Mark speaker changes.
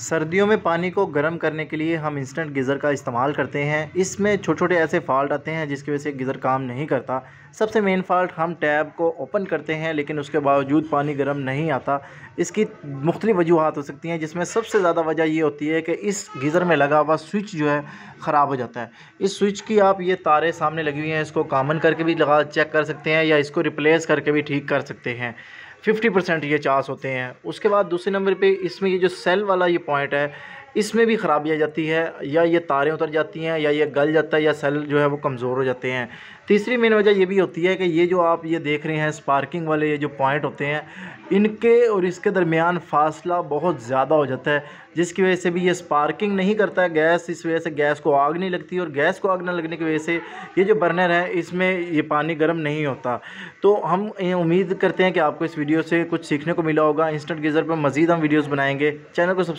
Speaker 1: सर्दियों में पानी को गर्म करने के लिए हम इंस्टेंट गीज़र का इस्तेमाल करते हैं इसमें छोटे छोटे ऐसे फॉल्ट आते हैं जिसकी वजह से गीज़र काम नहीं करता सबसे मेन फॉल्ट हम टैब को ओपन करते हैं लेकिन उसके बावजूद पानी गर्म नहीं आता इसकी मुख्तलि वजूहत हो सकती हैं जिसमें सबसे ज़्यादा वजह ये होती है कि इस गीज़र में लगा हुआ स्विच जो है ख़राब हो जाता है इस स्विच की आप ये तारे सामने लगी हुई हैं इसको कामन करके भी लगा चेक कर सकते हैं या इसको रिप्लेस करके भी ठीक कर सकते हैं फिफ्टी परसेंट ये चांस होते हैं उसके बाद दूसरे नंबर पे इसमें ये जो सेल वाला ये पॉइंट है इसमें भी ख़राबी आ जाती है या ये तारें उतर जाती हैं या ये गल जाता है या सेल जो है वो कमज़ोर हो जाते हैं तीसरी मेन वजह ये भी होती है कि ये जो आप ये देख रहे हैं स्पार्किंग वाले ये जो पॉइंट होते हैं इनके और इसके दरमियान फासला बहुत ज़्यादा हो जाता है जिसकी वजह से भी ये स्पार्किंग नहीं करता है गैस इस वजह से गैस को आग नहीं लगती और गैस को आग न लगने की वजह से ये जो बर्नर है इसमें ये पानी गर्म नहीं होता तो हम उम्मीद करते हैं कि आपको इस वीडियो से कुछ सीखने को मिला होगा इंस्टेंट गीज़र पर मज़ीद हम वीडियोज़ बनाएंगे चैनल को सब्सक्राइब